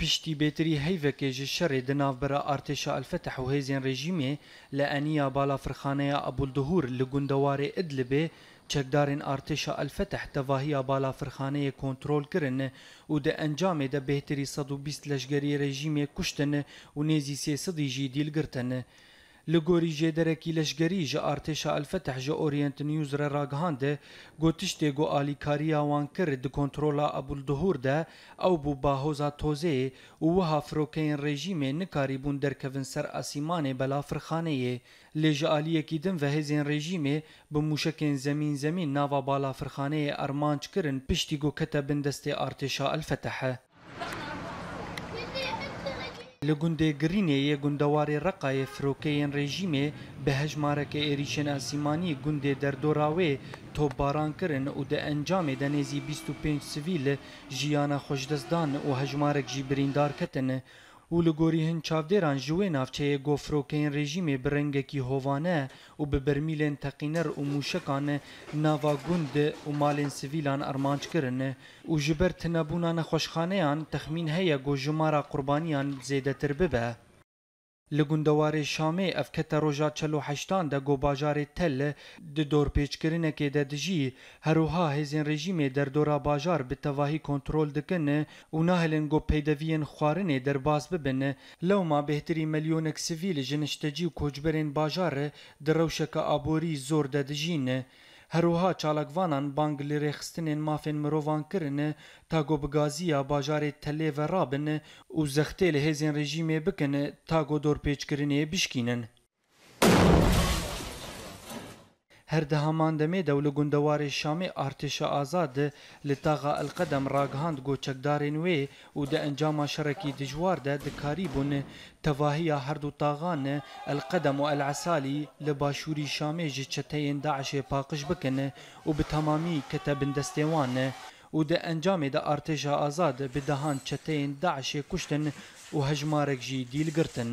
پشتی بێتری هەیڤەکێژی شەڕێ دناوبەرە ئارتێشە ئەلفەتەح و هێزیان ڕێژیمێ لە ئەنیا بالا فرخانەیە ئەبولدهور لە گوندەوارێ ئەدلبێ چەکدارین ئارتێشە ئەلفەتەح تەواهیە بالا فرخانەیە کۆنتترۆل کرن و دە ئەنجامێدە بێتری 120 لەشگەری ڕێژیمێ کوشتن و نێزی سێسەدیژی دیلگرتن. لګوري جدرکی لشګری ژ ارتشا الفتح ژ اورینت نیوز را راګهاند ګوتشته ګو علی کاریا وان کر د کنټرولا ابول دهور ده او بو باهوزا توزه او وها فروکین رژیم نکاری بون درکوین سر اسیمان بلا فرخانه لژ علی کیدن وهزین رژیم به موشکین زمین زمین ناوا بالا فرخانه ارمانچ کرن پشتي ګو کتبندسته ارتشا الفتحه لە گوندێ گرینێیە گوندەوارێ ڕقایە فرۆکەیەن ڕێژیمێ بە هەژمارەکە ئێریشن ئاسیمانی گوندێ دەردۆراوێ تۆپبارانکردن و دە ئەنجامێ دەنێزی 25 سویل ژیانە خۆشدەستدان و هەژمارێک جی بریندارکەتن و li gorî hin çavdêran ji wê navçeyê got firokeyên rejîmê bi rengekî hovane û bi bermîlên teqîner û mûşekan nava gund û malên sivîlan armanc kirin û ji ber tinebûna nexweşxaneyan texmîn heye got jimara qurbaniyan zêdetir bibe. لګوندوارې شامې افکته روژا 48 د ګوباجارې تل د دورپېچکرینه کې د دجی هروها هیزن رژیمې در دورا باجار به تواهی کنټرول دکنه او نه هلن ګو پیدوین خوارنې در باز ببن لو ما بهتري مليونک سیویل جنشتجی کوجبرین باجار دروشکه ابوري زور د دجینه Herûha çalakvanan bang li rêxistinên mafên mirovan kirine ta gobigaziya bajarê telê ve rabine û zextê li hêzên rejîmê bikine ta godorpêçkirinê bişkînin. هر ده همان دمه د ولګوندوار شامي ارتش آزاد لطاغه القدم راګهاند ګوچکدارین وی او د انجام شرکی دجوار ده د کاریبون تواهی هر دو طاغان القدم و العسالی لباشوری شامي جچتین داعش پاقش بکنه او به تمامی کتبن دستوان او د انجام د ارتش آزاد به دهان چتین داعش کشتن او هجمارک جی دیل گرتن